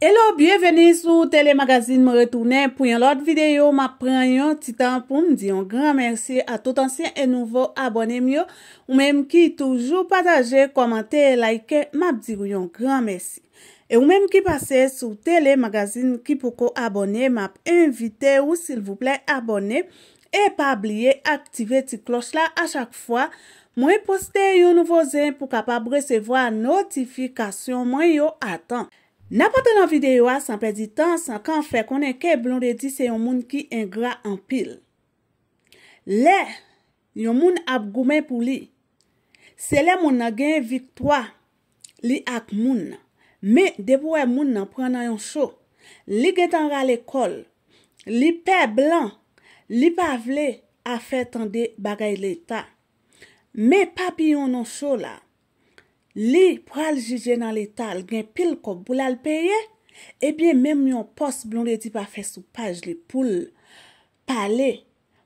Hello, bienveni sou telemagazin mwen retounen pou yon lot videyo. Mwen pren yon titan pou mdi yon gran mersi a tout ansyen e nouvo abonem yo. Ou menm ki toujou pataje, komante, like, mwen diri yon gran mersi. Ou menm ki pase sou telemagazin ki pou ko abonem, mwen ap invite ou sil vouple abonem. E pa ablie aktive ti kloch la a chak fwa. Mwen poste yon nouvo zin pou kapab resevo a notifikasyon mwen yo atan. Mwen poste yon nouvo zin pou kapab resevo a notifikasyon mwen yo atan. Napote nan videyo a san pedi tan, san kan fe konen ke blon redi se yon moun ki ingra an pil. Le, yon moun ap goumen pou li. Se le moun nan gen yon vitwa li ak moun. Me debouwe moun nan pran nan yon show. Li getan ra l'ekol. Li pe blan. Li pa vle a fe tende bagay l'eta. Me papi yon yon show la. Li pou al jije nan letal gen pil kop pou lal peye, ebyen menm yon pos Blondie di pa fe sou paj li pou l'pale,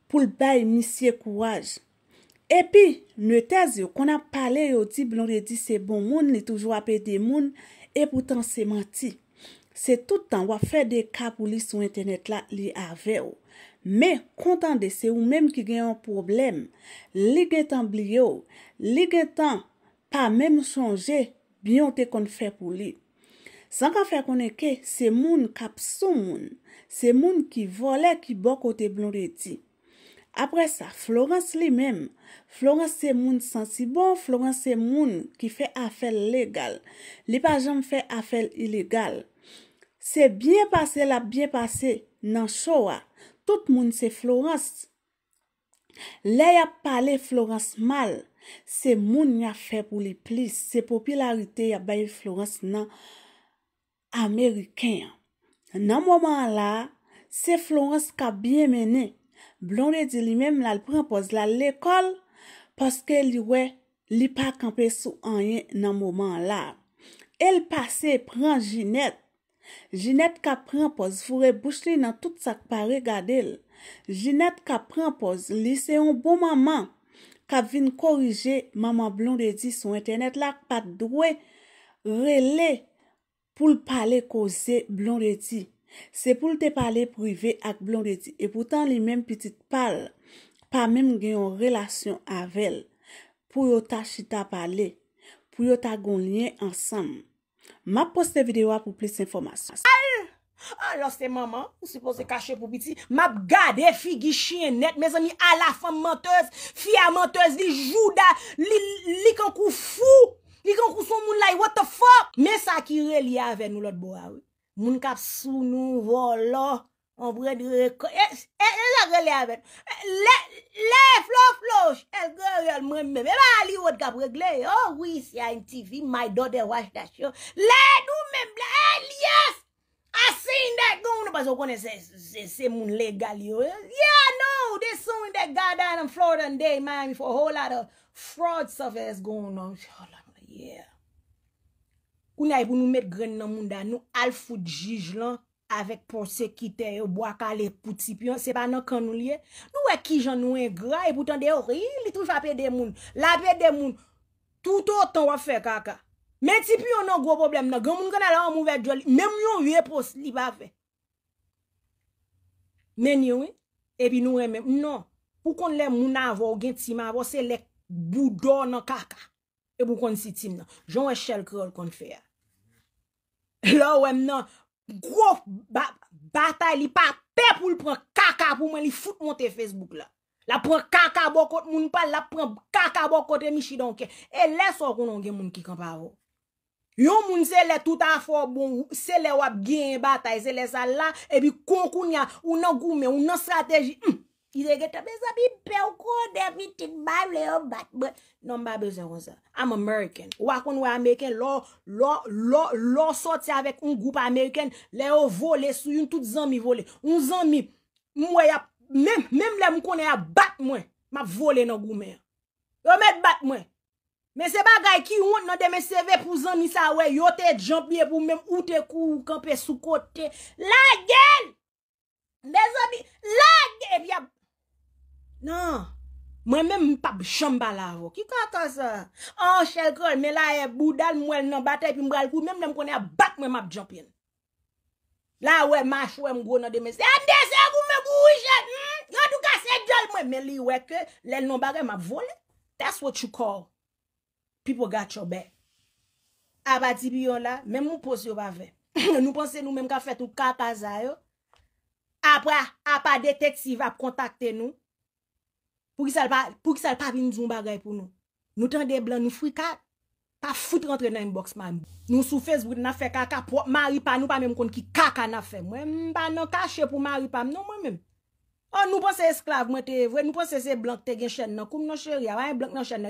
pou l'bay misye kouwaj. Epi, nwetez yo kon ap pale yo di Blondie di se bon moun, ni toujwa pe de moun, epoutan se manti. Se toutan wafè de kap ou li sou internet la li ave yo. Men, kontan de se ou menm ki gen yon problem, li gen tan bli yo, li gen tan, pa mèm chonje, biyon te kon fè pou li. San kon fè kon eke, se moun kap sou moun, se moun ki vole ki bok o te blon re ti. Apre sa, Florence li mèm, Florence se moun sensibon, Florence se moun ki fè afèl legal, li pa jom fè afèl ilegal. Se byen pase la byen pase, nan chowa, tout moun se Florence, li ap pale Florence mal, Se moun nye fe pou li plis, se popilarite ya bayi Florence nan Ameriken. Nan moman la, se Florence ka byen mene, blon le di li menm la li pranpoz la l'ekol, paske li we li pa kampe sou anyen nan moman la. El pase pranjinet, jinet ka pranpoz, fure bouch li nan tout sak pa regade l. Jinet ka pranpoz, li se yon bou maman. ka vin korije maman blon redi son internet la ak pat dwe rele pou l pale koze blon redi. Se pou l te pale prive ak blon redi. E poutan li menm pitit pale, pa menm genyon relasyon avel, pou yo ta chita pale, pou yo ta gonlien ansam. Ma poste videwa pou plis informasyon. An los te maman, ou se pose kache pou biti Map gade, fi gi chien net Me zan mi ala fam mentez Fi a mentez di, jouda Li kon kou fou Li kon kou son moun lai, what the fuck Me sa ki re li avè nou lot bo avè Moun kap sou nou, vò eh, eh, eh, la On bre di re kò E, e, e, la re li avè Le, le, flo, flo E, e, e, me, me, me, me, me, me, me E, e, e, me, me, me, me, me, me yo konen se se se moun legal yo yeah nou de sou de gadan am flor dan de in Miami for whole lot of fraud suffice goun nou ou na ipou nou met gren nan moun dan nou al fout jij lan avek prosekite yo bwa ka le pout sipyon se pa nan kanoun liye nou e kijan nou en gra ipoutan de yo rili touj apet de moun la apet de moun toutotan wap fe kaka men sipyon nan gwo problem nan gen moun kan ala an mouvek joli men moun yon yon pou sliba fe Menye wè, epi nou wè men, non, pou kon lè moun avò, gen tim avò, se lèk boudò nan kaka, e pou kon si tim nan, joun wè chèl kròl kon fè ya. Lò wè men nan, gro batay li pa pe pou l pran kaka pou man li fout monte Facebook la, la pran kaka bò kote moun pal, la pran kaka bò kote michi donke, e lè so kon an gen moun ki kom pa avò. Yon moun se lè tout an fò bon, se lè wap gen batay, se lè sa la, e bi konkoun ya, un an goumen, un an strateji. I zè geta, be zè bi pè ou kò de, mi tik bab lè ou bat. Non bab lè zè wazè, I'm American. Wakon wè Ameriken, lò, lò, lò, lò soti avèk un goup Ameriken, lè ou vole sou yon tout zan mi vole. Un zan mi, mwen wè ya, mèm, mèm lè mwen konè ya bat mwen, ma vole nan goumen. Yo mè bat mwen. Mè se bagay ki yon nan de mè seve pou zan mi sa wè, yote jomp ye pou mèm oute kou, kante sou kote. La gel! Mè zan bi, la gel! Nan, mwen mèm mpap chamba la vo. Ki kata sa? An chel kol, mè la e budal mwen nan batay pi mbalkou, mèm mèm konye a bak mwen map jomp yen. La wè, mwache wèm go nan de mèm se, an de se kou mwen kou wishen! Yon tou ka se jol mwen! Mè li weke, lèl nan bagay mwen volen. That's what you call People got your back. A ah, pa tipi yon la, mèm nou pos yo pa ve. Nou ponse nou mèm ka fet ou ka pazay yo. A pa deteksi va kontakte nou. Pou ki sal pa vin zon bagay pou nou. Nou tan de blan, nou frikat. Pa fout rentre nan inbox mèm. Nou sou Facebook na fe kaka, pou ma ripa nou pa mèm kon ki kaka na fe. Mwen pa nan kache pou ma ripa mèm. Nou mwen mèm. An nou pa se esklav mwen te vwe, nou pa se se blanke te gen chen nan kou, mwen chen yaw, mwen blanke nan chen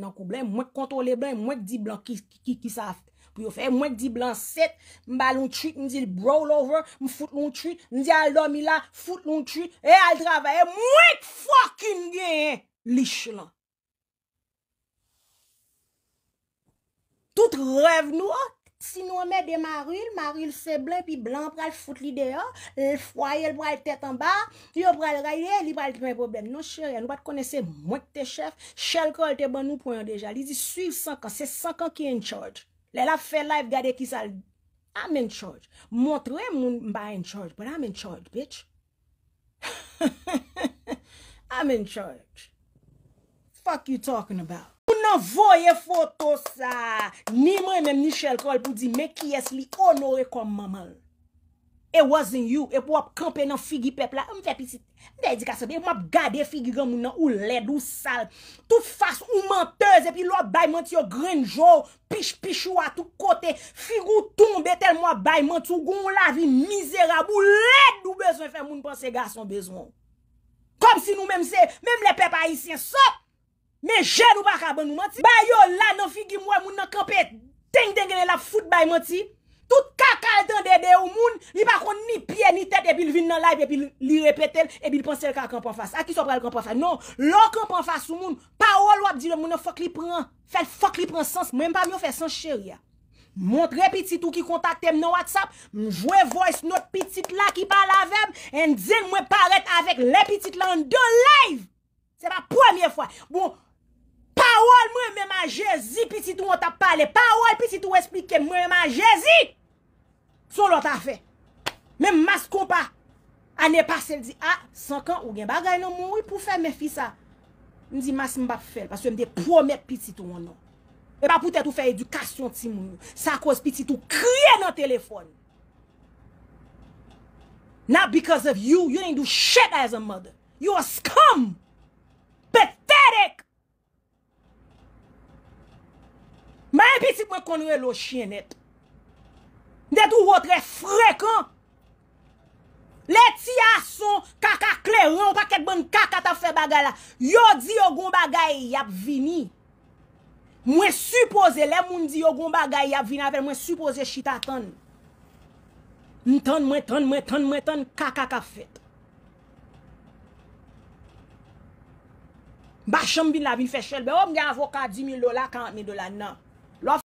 nan kou, mwen kontole blanke, mwen di blanke ki saf. Pou yo fè, mwen di blan set, mba loun chit, mwen di lbrou lover, mwen fout loun chit, mwen di al domi la, fout loun chit, e al drava, e mwen fokin gen lish lan. Tout rev nou an. Oh. Sinou mè de maril, maril se blan, pi blan pral foute li deyo. Li fwaye l pral tèt an ba, li yo pral raye, li pral tèt an bobel. Non chè, nou bat kone se mwen te chèf, chèl kòl te ban nou poyon deja. Li zi suiv sankan, se sankan ki en charge. Lè la fè life gade ki sal. I'm in charge. Mwotre mwen mba en charge, but I'm in charge, bitch. I'm in charge. Fak you talking about? Nanvoye foto sa, ni mwen men Michel Kroll pou di me ki es li onore kom mamal. E wazen you, ep wap kampe nan figi pepla, mwen fe pisi dedikase be, mwen ap gade figi gamou nan ou led ou sal. Tou fars ou menteuse, epi lò bayman ti yo grenjou, pish pishou a tou kote, figou tou mwen betel mwen bayman tou goun lavi mizerab. Ou led ou bezon fe moun panse gason bezon. Kom si nou menm se, menm le pepa isen sop. Men jen ou pa kaban ou man ti? Bayo la nan figi mwen moun nan kampe tenk dengele la foute bay man ti? Tout kakal tan dede ou moun li pa kon ni pye ni tet e bil vin nan live e bil li repete el e bil ponsel kakam panfase. A ki so pral kakam panfase? Non! Lò kakam panfase ou moun, pa ou lwap di lè moun nan fok li pran. Fèl fok li pran sens. Mwen pa mwen fèl sens chè ria. Moun repitit ou ki kontakte mnen watsap mwen jwe voice not pitit la ki palavem en den mwen paret avèk lè pitit la an do live! Se pa premier fwa. Bon Ou al mwen men man jezi pititou an ta pale, pa ou al pititou esplike mwen man jezi. Sou louta a fe. Men mas kon pa. A ne pa sel di a, sankan ou gen bagay nan moun ou pou fe men fi sa. Men di mas mba fel, pas yon mde promet pititou an nan. Men pa poutet ou fe edukasyon ti moun. Sa kouz pititou kriye nan telefon. Not because of you, you didn't do shit as a mother. You a scum. You a scum. Epi ti pou konwe lo chenet. Net ou wot le frek an. Le ti ason kaka kle, ron pa kek bon kaka ta fe bagala. Yo di yo goun bagay yap vini. Mwen suppose, le moun di yo goun bagay yap vini, afe mwen suppose chita ton. Mwen ton, mwen ton, mwen ton, mwen ton, kaka ka fet. Bashan bin la vi fe chel, be om oh, gen avoka di mil dola, kant mi dola nan. lọ́fà.